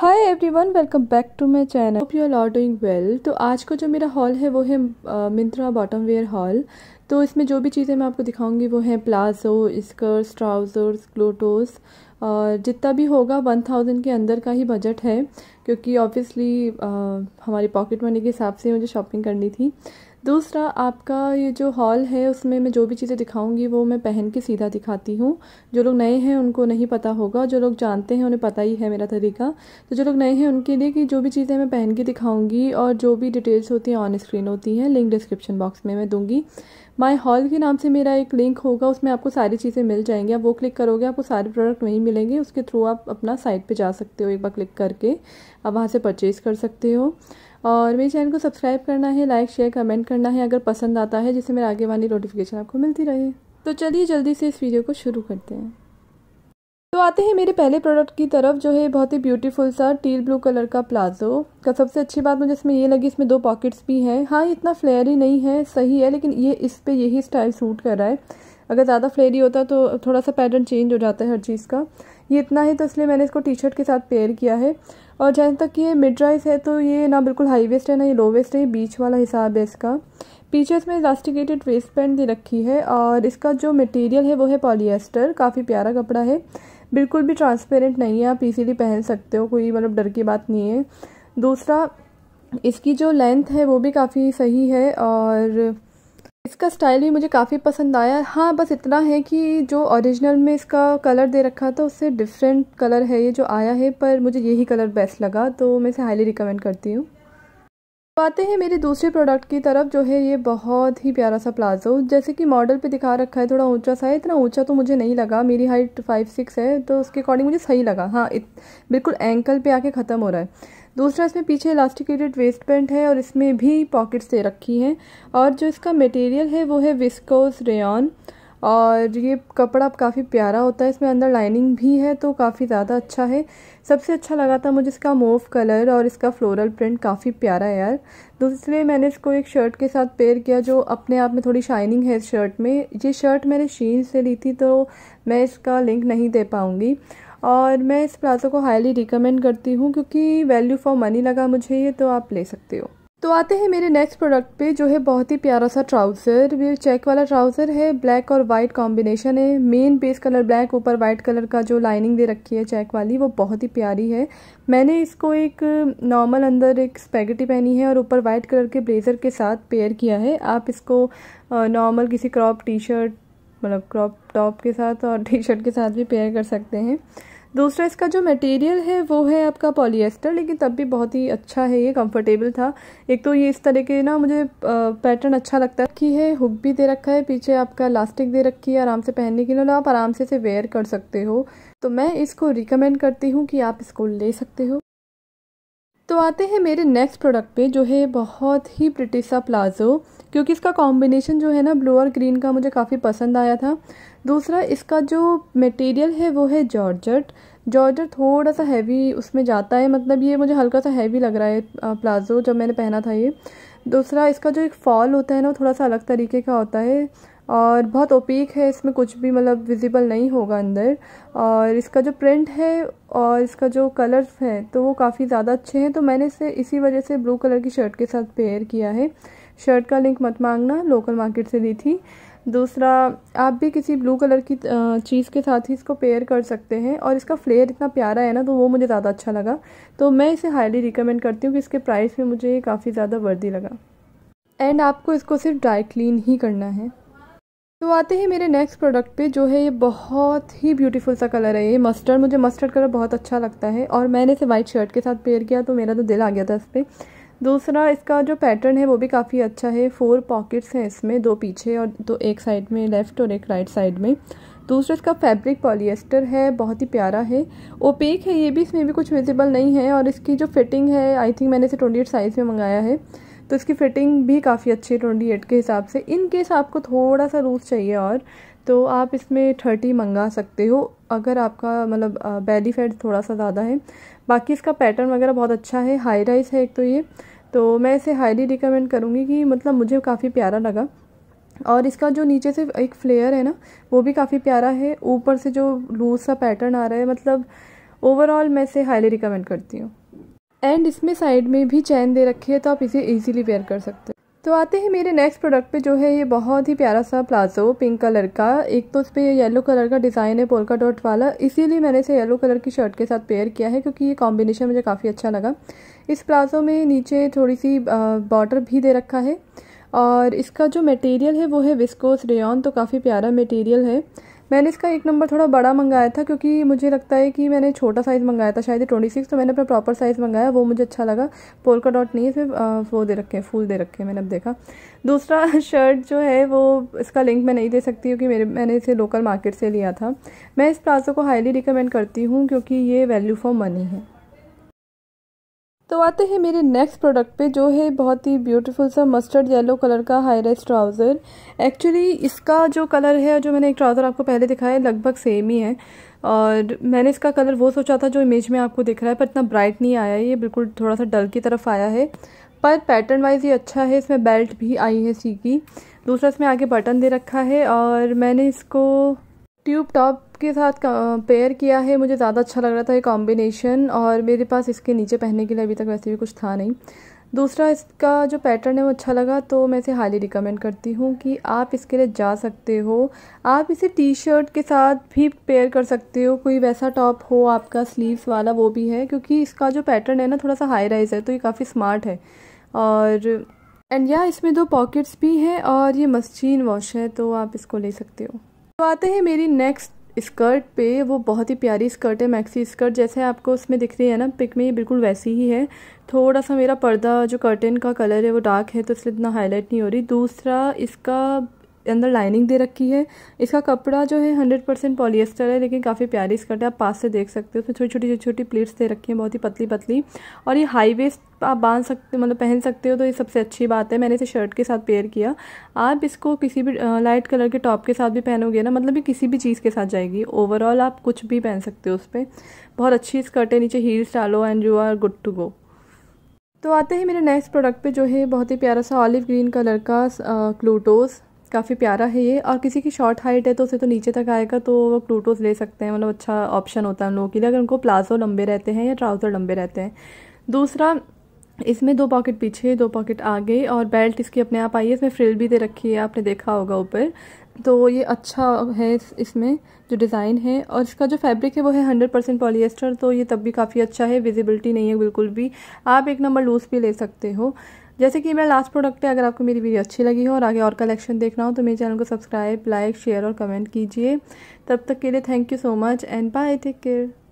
hi everyone welcome back to my channel hope you are are doing well तो आज का जो मेरा हॉल है वो है मिंत्रा बॉटम वेयर हॉल तो इसमें जो भी चीज़ें मैं आपको दिखाऊंगी वो हैं प्लाजो स्कर्ट्स ट्राउज़र्स ग्लोटोस और जितना भी होगा वन थाउजेंड के अंदर का ही बजट है क्योंकि ऑब्वियसली हमारी पॉकेट मनी के हिसाब से मुझे शॉपिंग करनी थी दूसरा आपका ये जो हॉल है उसमें मैं जो भी चीज़ें दिखाऊंगी वो मैं पहन के सीधा दिखाती हूँ जो लोग नए हैं उनको नहीं पता होगा जो लोग जानते हैं उन्हें पता ही है मेरा तरीका तो जो लोग नए हैं उनके लिए कि जो भी चीज़ें मैं पहन के दिखाऊंगी और जो भी डिटेल्स होती हैं ऑन स्क्रीन होती हैं लिंक डिस्क्रिप्शन बॉक्स में मैं दूंगी माय हॉल के नाम से मेरा एक लिंक होगा उसमें आपको सारी चीज़ें मिल जाएंगी आप वो क्लिक करोगे आपको सारे प्रोडक्ट वहीं मिलेंगे उसके थ्रू आप अपना साइट पे जा सकते हो एक बार क्लिक करके आप वहाँ से परचेज़ कर सकते हो और मेरे चैनल को सब्सक्राइब करना है लाइक शेयर कमेंट करना है अगर पसंद आता है जिससे मेरा आगे वाली नोटिफिकेशन आपको मिलती रहे तो चलिए जल्दी से इस वीडियो को शुरू करते हैं तो आते हैं मेरे पहले प्रोडक्ट की तरफ जो है बहुत ही ब्यूटीफुल सा टील ब्लू कलर का प्लाजो का सबसे अच्छी बात मुझे इसमें ये लगी इसमें दो पॉकेट्स भी हैं हाँ इतना फ्लेयर ही नहीं है सही है लेकिन ये इस पे यही स्टाइल सूट कर रहा है अगर ज़्यादा फ्लेरी होता तो थोड़ा सा पैटर्न चेंज हो जाता है हर चीज़ का ये इतना ही तो इसलिए मैंने इसको टी शर्ट के साथ पेयर किया है और जहाँ तक ये मिड राइस है तो ये ना बिल्कुल हाई वेस्ट है ना ये लो वेस्ट है ये बीच वाला हिसाब है इसका पीछे इसमें इलास्टिकेटेड वेस्ट पैंट दे रखी है और इसका जो मटेरियल है वो है पॉलीएस्टर काफ़ी प्यारा कपड़ा है बिल्कुल भी ट्रांसपेरेंट नहीं है आप इसीलिए पहन सकते हो कोई मतलब डर की बात नहीं है दूसरा इसकी जो लेंथ है वो भी काफ़ी सही है और इसका स्टाइल भी मुझे काफ़ी पसंद आया हाँ बस इतना है कि जो ओरिजिनल में इसका कलर दे रखा था उससे डिफरेंट कलर है ये जो आया है पर मुझे यही कलर बेस्ट लगा तो मैं इसे हाईली रिकमेंड करती हूँ आते हैं मेरे दूसरे प्रोडक्ट की तरफ जो है ये बहुत ही प्यारा सा प्लाजो जैसे कि मॉडल पे दिखा रखा है थोड़ा ऊंचा सा है इतना ऊंचा तो मुझे नहीं लगा मेरी हाइट फाइव सिक्स है तो उसके अकॉर्डिंग मुझे सही लगा हाँ बिल्कुल एंकल पे आके ख़त्म हो रहा है दूसरा इसमें पीछे इलास्टिकेटेड वेस्ट पेंट है और इसमें भी पॉकेट्स दे रखी हैं और जो इसका मटेरियल है वो है विस्कोस रेन और ये कपड़ा काफ़ी प्यारा होता है इसमें अंदर लाइनिंग भी है तो काफ़ी ज़्यादा अच्छा है सबसे अच्छा लगा था मुझे इसका मोव कलर और इसका फ्लोरल प्रिंट काफ़ी प्यारा है यार दूसरे मैंने इसको एक शर्ट के साथ पेयर किया जो अपने आप में थोड़ी शाइनिंग है इस शर्ट में ये शर्ट मैंने शीन से ली थी तो मैं इसका लिंक नहीं दे पाऊँगी और मैं इस प्लाज़ो को हाईली रिकमेंड करती हूँ क्योंकि वैल्यू फॉर मनी लगा मुझे ये तो आप ले सकते हो तो आते हैं मेरे नेक्स्ट प्रोडक्ट पे जो है बहुत ही प्यारा सा ट्राउज़र ये चेक वाला ट्राउज़र है ब्लैक और वाइट कॉम्बिनेशन है मेन बेस कलर ब्लैक ऊपर वाइट कलर का जो लाइनिंग दे रखी है चेक वाली वो बहुत ही प्यारी है मैंने इसको एक नॉर्मल अंदर एक स्पेगेटी पहनी है और ऊपर वाइट कलर के ब्लेज़र के साथ पेयर किया है आप इसको नॉर्मल किसी क्रॉप टी शर्ट मतलब क्रॉप टॉप के साथ और टी शर्ट के साथ भी पेयर कर सकते हैं दूसरा इसका जो मटेरियल है वो है आपका पॉलिएस्टर लेकिन तब भी बहुत ही अच्छा है ये कंफर्टेबल था एक तो ये इस तरह के ना मुझे पैटर्न अच्छा लगता है कि है हुक भी दे रखा है पीछे आपका इलास्टिक दे रखी है आराम से पहनने के लिए मतलब आप आराम से इसे वेयर कर सकते हो तो मैं इसको रिकमेंड करती हूँ कि आप इसको ले सकते हो तो आते हैं मेरे नेक्स्ट प्रोडक्ट पे जो है बहुत ही ब्रिटिशा प्लाजो क्योंकि इसका कॉम्बिनेशन जो है ना ब्लू और ग्रीन का मुझे काफ़ी पसंद आया था दूसरा इसका जो मटेरियल है वो है जॉर्जट जॉर्जट थोड़ा सा हैवी उसमें जाता है मतलब ये मुझे हल्का सा हैवी लग रहा है प्लाजो जब मैंने पहना था ये दूसरा इसका जो एक फॉल होता है ना वो थोड़ा सा अलग तरीके का होता है और बहुत ओपीक है इसमें कुछ भी मतलब विजिबल नहीं होगा अंदर और इसका जो प्रिंट है और इसका जो कलर्स है तो वो काफ़ी ज़्यादा अच्छे हैं तो मैंने इसे इसी वजह से ब्लू कलर की शर्ट के साथ पेयर किया है शर्ट का लिंक मत मांगना लोकल मार्केट से ली थी दूसरा आप भी किसी ब्लू कलर की चीज़ के साथ ही इसको पेयर कर सकते हैं और इसका फ्लेयर इतना प्यारा है ना तो वो मुझे ज़्यादा अच्छा लगा तो मैं इसे हाईली रिकमेंड करती हूँ कि इसके प्राइस में मुझे ये काफ़ी ज़्यादा वर्दी लगा एंड आपको इसको सिर्फ ड्राई क्लीन ही करना है तो आते हैं मेरे नेक्स्ट प्रोडक्ट पे जो है ये बहुत ही ब्यूटीफुल सा कलर है ये मस्टर्ड मुझे मस्टर्ड कलर बहुत अच्छा लगता है और मैंने इसे वाइट शर्ट के साथ पेयर किया तो मेरा तो दिल आ गया था इस पर दूसरा इसका जो पैटर्न है वो भी काफ़ी अच्छा है फोर पॉकेट्स हैं इसमें दो पीछे और दो एक साइड में लेफ़्ट और एक राइट साइड में दूसरा इसका फैब्रिक पॉलिएस्टर है बहुत ही प्यारा है ओपेक है ये भी इसमें भी कुछ विजिबल नहीं है और इसकी जो फिटिंग है आई थिंक मैंने इसे ट्वेंटी साइज़ में मंगाया है तो इसकी फ़िटिंग भी काफ़ी अच्छी है ट्वेंटी एट के हिसाब से इन केस आपको थोड़ा सा लूज़ चाहिए और तो आप इसमें थर्टी मंगा सकते हो अगर आपका मतलब बेली फैट थोड़ा सा ज़्यादा है बाकी इसका पैटर्न वगैरह बहुत अच्छा है हाई राइस है एक तो ये तो मैं इसे हाईली रिकमेंड करूँगी कि मतलब मुझे काफ़ी प्यारा लगा और इसका जो नीचे से एक फ्लेयर है ना वो भी काफ़ी प्यारा है ऊपर से जो लूज सा पैटर्न आ रहा है मतलब ओवरऑल मैं इसे हाईली रिकमेंड करती हूँ एंड इसमें साइड में भी चैन दे रखी है तो आप इसे ईजिली वेयर कर सकते हो तो आते हैं मेरे नेक्स्ट प्रोडक्ट पे जो है ये बहुत ही प्यारा सा प्लाजो पिंक कलर का एक तो उस पर येलो कलर का डिज़ाइन है पोलका डॉट वाला इसीलिए मैंने इसे येलो कलर की शर्ट के साथ पेयर किया है क्योंकि ये कॉम्बिनेशन मुझे काफ़ी अच्छा लगा इस प्लाजो में नीचे थोड़ी सी बॉर्डर भी दे रखा है और इसका जो मटेरियल है वो है विस्कोस रेन तो काफ़ी प्यारा मटेरियल है मैंने इसका एक नंबर थोड़ा बड़ा मंगाया था क्योंकि मुझे लगता है कि मैंने छोटा साइज़ मंगाया था शायद ट्वेंटी सिक्स तो मैंने अपना प्रॉपर साइज़ मंगाया वो मुझे अच्छा लगा पोलका डॉट नहीं है इसमें वो दे रखे हैं फूल दे रखे हैं मैंने अब देखा दूसरा शर्ट जो है वो इसका लिंक मैं नहीं दे सकती क्योंकि मेरे मैंने इसे लोकल मार्केट से लिया था मैं इस प्लाजो को हाईली रिकमेंड करती हूँ क्योंकि ये वैल्यू फॉर मनी है तो आते हैं मेरे नेक्स्ट प्रोडक्ट पे जो है बहुत ही ब्यूटीफुल सा मस्टर्ड येलो कलर का हाई रेस ट्राउज़र एक्चुअली इसका जो कलर है जो मैंने एक ट्राउज़र आपको पहले दिखाया है लगभग सेम ही है और मैंने इसका कलर वो सोचा था जो इमेज में आपको दिख रहा है पर इतना ब्राइट नहीं आया ये बिल्कुल थोड़ा सा डल की तरफ आया है पर पैटर्न वाइज ये अच्छा है इसमें बेल्ट भी आई है सी की दूसरा इसमें आगे बटन दे रखा है और मैंने इसको ट्यूब टॉप के साथ पेयर किया है मुझे ज़्यादा अच्छा लग रहा था ये कॉम्बिनेशन और मेरे पास इसके नीचे पहनने के लिए अभी तक वैसे भी कुछ था नहीं दूसरा इसका जो पैटर्न है वो अच्छा लगा तो मैं इसे हाईली रिकमेंड करती हूँ कि आप इसके लिए जा सकते हो आप इसे टी शर्ट के साथ भी पेयर कर सकते हो कोई वैसा टॉप हो आपका स्लीव्स वाला वो भी है क्योंकि इसका जो पैटर्न है ना थोड़ा सा हाई राइज है तो ये काफ़ी स्मार्ट है और एंड या इसमें दो पॉकेट्स भी हैं और ये मशीन वॉश है तो आप इसको ले सकते हो तो आते हैं मेरी नेक्स्ट स्कर्ट पे वो बहुत ही प्यारी स्कर्ट है मैक्सी स्कर्ट जैसे आपको उसमें दिख रही है ना पिक में ये बिल्कुल वैसी ही है थोड़ा सा मेरा पर्दा जो कर्टन का कलर है वो डार्क है तो इसलिए इतना हाईलाइट नहीं हो रही दूसरा इसका अंदर लाइनिंग दे रखी है इसका कपड़ा जो है हंड्रेड परसेंट पॉलिएस्टर है लेकिन काफ़ी प्यारी स्कर्ट है आप पास से देख सकते हो उसमें छोटी छोटी छोटी छोटी प्लेट्स दे रखी हैं बहुत ही पतली पतली और ये हाई वेस्ट आप बांध सकते मतलब पहन सकते हो तो ये सबसे अच्छी बात है मैंने इसे शर्ट के साथ पेयर किया आप इसको किसी भी लाइट कलर के टॉप के साथ भी पहनोगे ना मतलब ये किसी भी चीज़ के साथ जाएगी ओवरऑल आप कुछ भी पहन सकते हो उस पर बहुत अच्छी स्कर्ट है नीचे हील्स डालो and you are good to go तो आते हैं मेरे नेक्स्ट प्रोडक्ट पे जो है बहुत ही प्यारा सा ऑलिव ग्रीन कलर का क्लूटोज़ काफ़ी प्यारा है ये और किसी की शॉर्ट हाइट है तो उसे तो नीचे तक आएगा तो वो प्लूटोज ले सकते हैं मतलब अच्छा ऑप्शन होता है उन लोगों के लिए अगर उनको प्लाजो लंबे रहते हैं या ट्राउज़र लंबे रहते हैं दूसरा इसमें दो पॉकेट पीछे दो पॉकेट आगे और बेल्ट इसकी अपने आप आई है इसमें फ्रिल भी दे रखी है आपने देखा होगा ऊपर तो ये अच्छा है इसमें जो डिज़ाइन है और इसका जो फैब्रिक है वो है हंड्रेड परसेंट पॉलीस्टर तो ये तब भी काफ़ी अच्छा है विजिबिलिटी नहीं है बिल्कुल भी आप एक नंबर लूज़ भी ले सकते हो जैसे कि मेरा लास्ट प्रोडक्ट है अगर आपको मेरी वीडियो अच्छी लगी हो और आगे और कलेक्शन देखना हो तो मेरे चैनल को सब्सक्राइब लाइक शेयर और कमेंट कीजिए तब तक के लिए thank you so much and bye take care